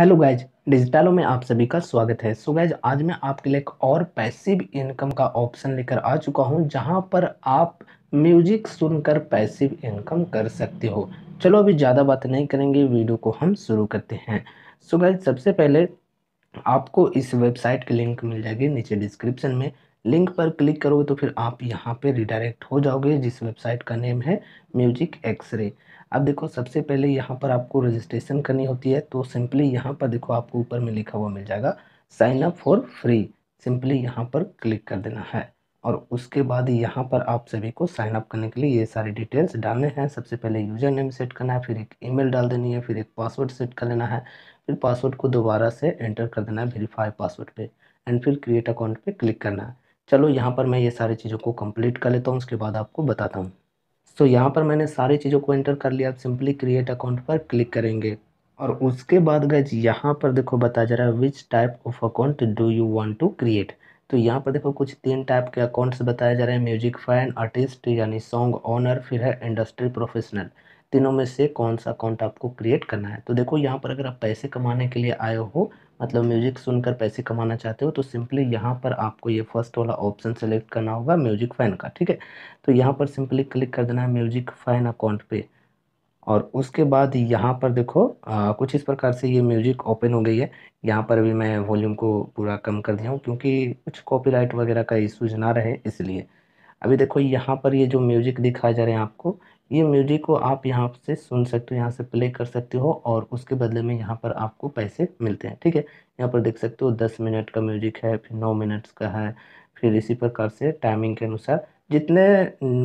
hello guys डिजिटलों में आप सभी का स्वागत है सो गैज आज मैं आपके लिए एक और पैसिव इनकम का ऑप्शन लेकर आ चुका हूँ जहाँ पर आप म्यूजिक सुनकर पैसिव इनकम कर सकते हो चलो अभी ज़्यादा बात नहीं करेंगे वीडियो को हम शुरू करते हैं सो गैज सबसे पहले आपको इस वेबसाइट की लिंक मिल जाएगी नीचे डिस्क्रिप्शन में लिंक पर क्लिक करोगे तो फिर आप यहाँ पे रिडायरेक्ट हो जाओगे जिस वेबसाइट का नेम है म्यूजिक एक्सरे अब देखो सबसे पहले यहाँ पर आपको रजिस्ट्रेशन करनी होती है तो सिंपली यहाँ पर देखो आपको ऊपर में लिखा हुआ मिल जाएगा sign up for free simply यहाँ पर क्लिक कर देना है और उसके बाद यहाँ पर आप सभी को साइन अप करने के लिए ये सारी डिटेल्स डालने हैं सबसे पहले यूजर नेम सेट करना है फिर एक ईमेल डाल देनी है फिर एक पासवर्ड सेट कर लेना है फिर पासवर्ड को दोबारा से एंटर कर देना है वेरीफाई पासवर्ड पे एंड फिर क्रिएट अकाउंट पे क्लिक करना है चलो यहाँ पर मैं ये सारी चीज़ों को कंप्लीट कर लेता हूँ उसके बाद आपको बताता हूँ सो so, यहाँ पर मैंने सारी चीज़ों को एंटर कर लिया आप सिंपली क्रिएट अकाउंट पर क्लिक करेंगे और उसके बाद गए यहाँ पर देखो बता जा रहा है which type of account do you want to create तो यहाँ पर देखो कुछ तीन टाइप के अकाउंट्स बताए जा रहे हैं म्यूजिक फैन आर्टिस्ट यानी सॉन्ग ऑनर फिर है इंडस्ट्री प्रोफेशनल तीनों में से कौन सा अकाउंट आपको क्रिएट करना है तो देखो यहाँ पर अगर आप पैसे कमाने के लिए आए हो मतलब म्यूजिक सुनकर पैसे कमाना चाहते हो तो सिंपली यहाँ पर आपको ये फर्स्ट वाला ऑप्शन सेलेक्ट करना होगा म्यूजिक फ़ैन का ठीक है तो यहाँ पर सिंपली क्लिक कर देना है म्यूजिक फ़ैन अकाउंट पे और उसके बाद यहाँ पर देखो आ, कुछ इस प्रकार से ये म्यूजिक ओपन हो गई है यहाँ पर भी मैं वॉल्यूम को पूरा कम कर दिया हूँ क्योंकि कुछ कॉपीराइट वगैरह का इशूज ना रहे इसलिए अभी देखो यहाँ पर ये जो म्यूजिक दिखाया जा रहा है आपको ये म्यूजिक को आप यहाँ से सुन सकते हो यहाँ से प्ले कर सकते हो और उसके बदले में यहाँ पर आपको पैसे मिलते हैं ठीक है यहाँ पर देख सकते हो दस मिनट का म्यूजिक है फिर नौ मिनट्स का है फिर इसी प्रकार से टाइमिंग के अनुसार जितने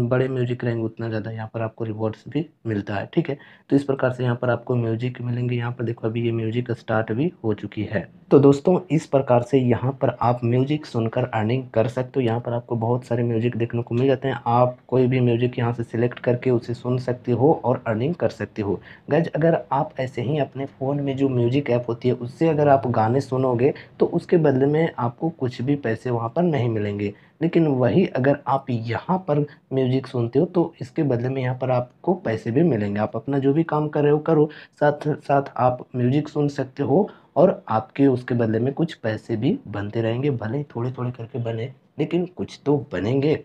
बड़े म्यूजिक रहेंगे उतना ज़्यादा यहाँ पर आपको रिवॉर्ड्स भी मिलता है ठीक है तो इस प्रकार से यहाँ पर आपको म्यूजिक मिलेंगे यहाँ पर देखो अभी ये म्यूजिक स्टार्ट भी हो चुकी है तो दोस्तों इस प्रकार से यहाँ पर आप म्यूजिक सुनकर अर्निंग कर सकते हो यहाँ पर आपको बहुत सारे म्यूजिक देखने को मिल जाते हैं आप कोई भी म्यूजिक यहाँ से सिलेक्ट करके उसे सुन सकते हो और अर्निंग कर सकते हो गज अगर आप ऐसे ही अपने फ़ोन में जो म्यूजिक ऐप होती है उससे अगर आप गाने सुनोगे तो उसके बदले में आपको कुछ भी पैसे वहाँ पर नहीं मिलेंगे लेकिन वही अगर आप यहाँ पर म्यूजिक सुनते हो तो इसके बदले में यहाँ पर आपको पैसे भी मिलेंगे आप अपना जो भी काम कर रहे हो करो साथ साथ आप म्यूजिक सुन सकते हो और आपके उसके बदले में कुछ पैसे भी बनते रहेंगे भले थोड़े थोड़े करके बने लेकिन कुछ तो बनेंगे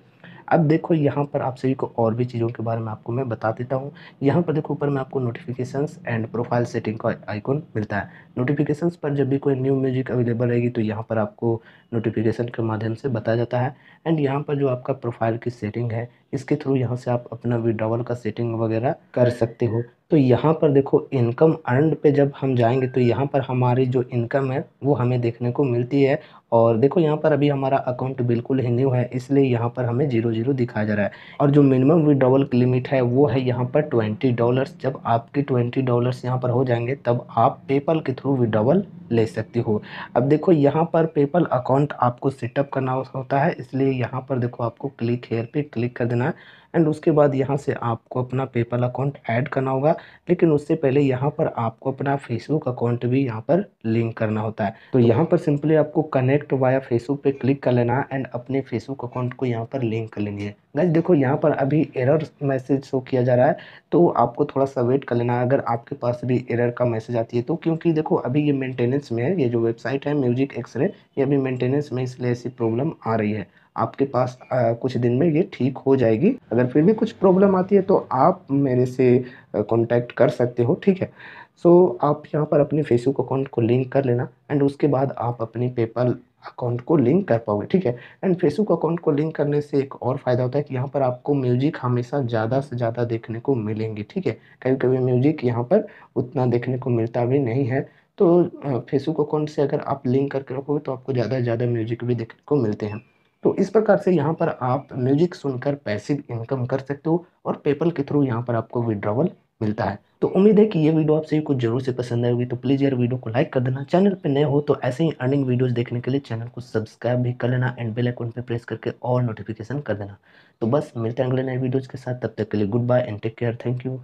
अब देखो यहाँ पर आप सभी को और भी चीज़ों के बारे में आपको मैं बता देता हूँ यहाँ पर देखो ऊपर में आपको नोटिफिकेशंस एंड प्रोफाइल सेटिंग का आइकॉन मिलता है नोटिफिकेशंस पर जब भी कोई न्यू म्यूजिक अवेलेबल रहेगी तो यहाँ पर आपको नोटिफिकेशन के माध्यम से बताया जाता है एंड यहाँ पर जो आपका प्रोफाइल की सेटिंग है इसके थ्रू यहाँ से आप अपना विड्रावल का सेटिंग वगैरह कर सकते हो तो यहाँ पर देखो इनकम अर्नड पे जब हम जाएंगे तो यहाँ पर हमारी जो इनकम है वो हमें देखने को मिलती है और देखो यहाँ पर अभी हमारा अकाउंट बिल्कुल ही न्यू है इसलिए यहाँ पर हमें जीरो जीरो दिखाया जा रहा है और जो मिनिमम विड्रॉवल लिमिट है वो है यहाँ पर ट्वेंटी डॉलर्स जब आपके ट्वेंटी डॉलर्स यहाँ पर हो जाएंगे तब आप पेपल के थ्रू विड्रॉवल ले सकते हो अब देखो यहाँ पर पेपल अकाउंट आपको सेटअप करना होता है इसलिए यहाँ पर देखो आपको क्लिक हेयर पे क्लिक कर देना एंड उसके बाद यहाँ से आपको अपना पेपल अकाउंट ऐड करना होगा लेकिन उससे पहले यहाँ पर आपको अपना फेसबुक अकाउंट भी यहाँ पर लिंक करना होता है तो, तो यहाँ पर सिंपली आपको कनेक्ट वाया फेसबुक पे क्लिक कर लेना एंड अपने फेसबुक अकाउंट को यहाँ पर लिंक कर लेनी है गाइज देखो यहाँ पर अभी एरर मैसेज शो किया जा रहा है तो आपको थोड़ा सा वेट कर लेना है अगर आपके पास भी एरर का मैसेज आती है तो क्योंकि देखो अभी ये मेंटेनेंस में है ये जो वेबसाइट है म्यूजिक एक्सरे ये अभी मेंटेनेंस में इसलिए ऐसी प्रॉब्लम आ रही है आपके पास आ, कुछ दिन में ये ठीक हो जाएगी अगर फिर भी कुछ प्रॉब्लम आती है तो आप मेरे से कॉन्टैक्ट कर सकते हो ठीक है सो so, आप यहाँ पर अपने फेसबुक अकाउंट को लिंक कर लेना एंड उसके बाद आप अपने पेपल अकाउंट को लिंक कर पाओगे ठीक है एंड फेसबुक अकाउंट को लिंक करने से एक और फ़ायदा होता है कि यहाँ पर आपको म्यूजिक हमेशा ज़्यादा से ज़्यादा देखने को मिलेंगे ठीक है कभी कभी म्यूजिक यहाँ पर उतना देखने को मिलता भी नहीं है तो फेसबुक अकाउंट से अगर आप लिंक करके रखोगे तो आपको ज़्यादा से ज़्यादा म्यूजिक भी देखने को मिलते हैं तो इस प्रकार से यहाँ पर आप म्यूजिक सुनकर पैसिव इनकम कर सकते हो और पेपल के थ्रू यहाँ पर आपको विड्रॉवल मिलता है तो उम्मीद है कि ये वीडियो आप सभी को जरूर से पसंद आएगी तो प्लीज़ यार वीडियो को लाइक कर देना चैनल पे नए हो तो ऐसे ही अर्निंग वीडियोस देखने के लिए चैनल को सब्सक्राइब भी कर लेना एंड बेल आइकन पे प्रेस करके और नोटिफिकेशन कर देना तो बस मिलते हैं अगले नए वीडियोज़ के साथ तब तक के लिए goodbye and take care thank you